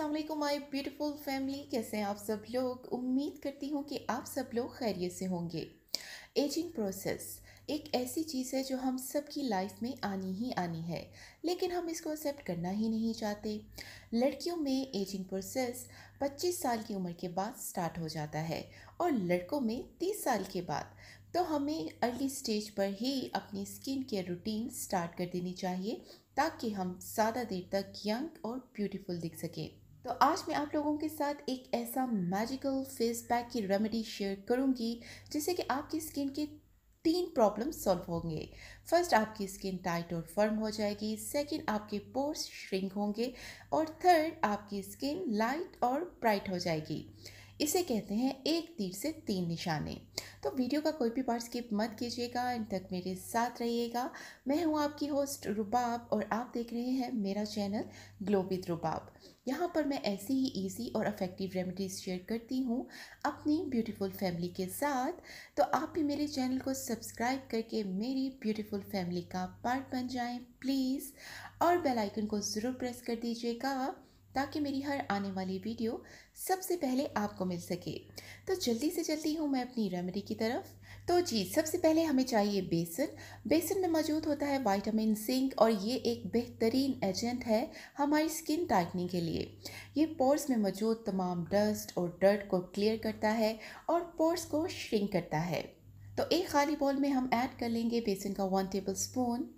अल्लाम my beautiful family कैसे हैं आप सब लोग उम्मीद करती हूँ कि आप सब लोग खैरियत से होंगे एजिंग प्रोसेस एक ऐसी चीज़ है जो हम सब की लाइफ में आनी ही आनी है लेकिन हम इसको एक्सेप्ट करना ही नहीं चाहते लड़कियों में एजिंग प्रोसेस 25 साल की उम्र के बाद स्टार्ट हो जाता है और लड़कों में 30 साल के बाद तो हमें अर्ली स्टेज पर ही अपनी स्किन केयर रूटीन स्टार्ट कर देनी चाहिए ताकि हम ज़्यादा देर तक यंग और ब्यूटीफुल दिख सकें तो आज मैं आप लोगों के साथ एक ऐसा मैजिकल फेस पैक की रेमेडी शेयर करूंगी जिससे कि आपकी स्किन के तीन प्रॉब्लम सॉल्व होंगे फर्स्ट आपकी स्किन टाइट और फर्म हो जाएगी सेकंड आपके पोर्स श्रिंक होंगे और थर्ड आपकी स्किन लाइट और ब्राइट हो जाएगी इसे कहते हैं एक तीर से तीन निशाने तो वीडियो का कोई भी पार्ट स्किप मत कीजिएगा इन तक मेरे साथ रहिएगा मैं हूँ आपकी होस्ट रुबाब और आप देख रहे हैं मेरा चैनल ग्लो विद रुबाब यहाँ पर मैं ऐसी ही इजी और अफेक्टिव रेमेडीज़ शेयर करती हूँ अपनी ब्यूटीफुल फैमिली के साथ तो आप भी मेरे चैनल को सब्सक्राइब करके मेरी ब्यूटीफुल फैमिली का पार्ट बन जाएँ प्लीज़ और बेलाइकन को ज़रूर प्रेस कर दीजिएगा ताकि मेरी हर आने वाली वीडियो सबसे पहले आपको मिल सके तो जल्दी से जल्दी हूँ मैं अपनी रेमेडी की तरफ तो जी सबसे पहले हमें चाहिए बेसन बेसन में मौजूद होता है वाइटामिन सिंक और ये एक बेहतरीन एजेंट है हमारी स्किन टाइटनिंग के लिए ये पोर्स में मौजूद तमाम डस्ट और डर्ट को क्लियर करता है और पोर्स को श्रिंक करता है तो एक खाली बॉल में हम ऐड कर लेंगे बेसन का वन टेबल स्पून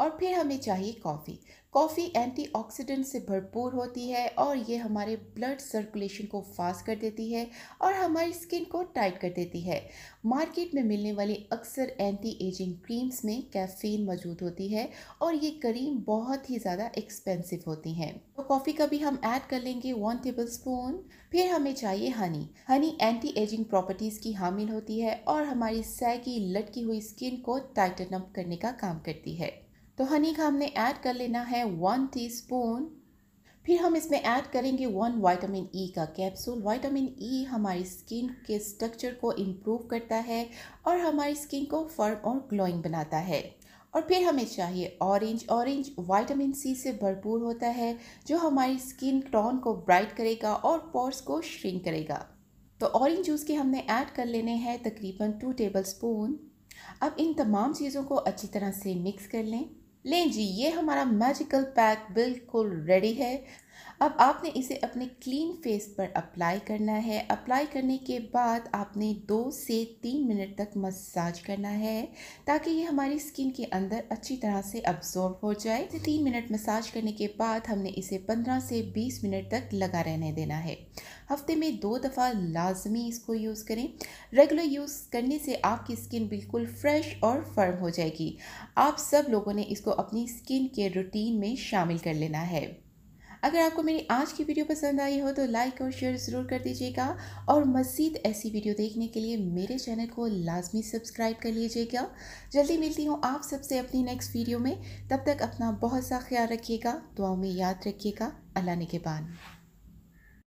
और फिर हमें चाहिए कॉफ़ी कॉफ़ी एंटीऑक्सीडेंट से भरपूर होती है और ये हमारे ब्लड सर्कुलेशन को फास्ट कर देती है और हमारी स्किन को टाइट कर देती है मार्केट में मिलने वाली अक्सर एंटी एजिंग क्रीम्स में कैफ़ीन मौजूद होती है और ये क्रीम बहुत ही ज़्यादा एक्सपेंसिव होती हैं तो कॉफ़ी का भी हम ऐड कर लेंगे वन टेबल स्पून फिर हमें चाहिए honey honey anti ageing properties की हामिल होती है और हमारी सैगी लटकी हुई स्किन को टाइटन अप करने का काम करती है तो हनी का हमने ऐड कर लेना है वन टी स्पून फिर हम इसमें ऐड करेंगे वन वाइटामिन ई का कैप्सूल वाइटामिन ई हमारी स्किन के स्ट्रक्चर को इम्प्रूव करता है और हमारी स्किन को फर्म और ग्लोइंग बनाता है और फिर हमें चाहिए ऑरेंज ऑरेंज वाइटामिन सी से भरपूर होता है जो हमारी स्किन टोन को ब्राइट करेगा और पोर्स को श्रिंक करेगा तो ऑरेंज जूस के हमने ऐड कर लेने हैं तकरीबन टू टेबल स्पून अब इन तमाम चीज़ों को अच्छी तरह से मिक्स कर लें लें जी ये हमारा मैजिकल पैक बिल्कुल रेडी है अब आपने इसे अपने क्लीन फेस पर अप्लाई करना है अप्लाई करने के बाद आपने दो से तीन मिनट तक मसाज करना है ताकि ये हमारी स्किन के अंदर अच्छी तरह से अब्जॉर्ब हो जाए तो तीन मिनट मसाज करने के बाद हमने इसे पंद्रह से बीस मिनट तक लगा रहने देना है हफ्ते में दो दफ़ा लाजमी इसको यूज़ करें रेगुलर यूज़ करने से आपकी स्किन बिल्कुल फ्रेश और फर्म हो जाएगी आप सब लोगों ने इसको अपनी स्किन के रूटीन में शामिल कर लेना है अगर आपको मेरी आज की वीडियो पसंद आई हो तो लाइक और शेयर ज़रूर कर दीजिएगा और मज़ीद ऐसी वीडियो देखने के लिए मेरे चैनल को लाजमी सब्सक्राइब कर लीजिएगा जल्दी मिलती हूँ आप सबसे अपनी नेक्स्ट वीडियो में तब तक अपना बहुत सा ख्याल रखिएगा दुआओं में याद रखिएगा अल्लाह ने के बान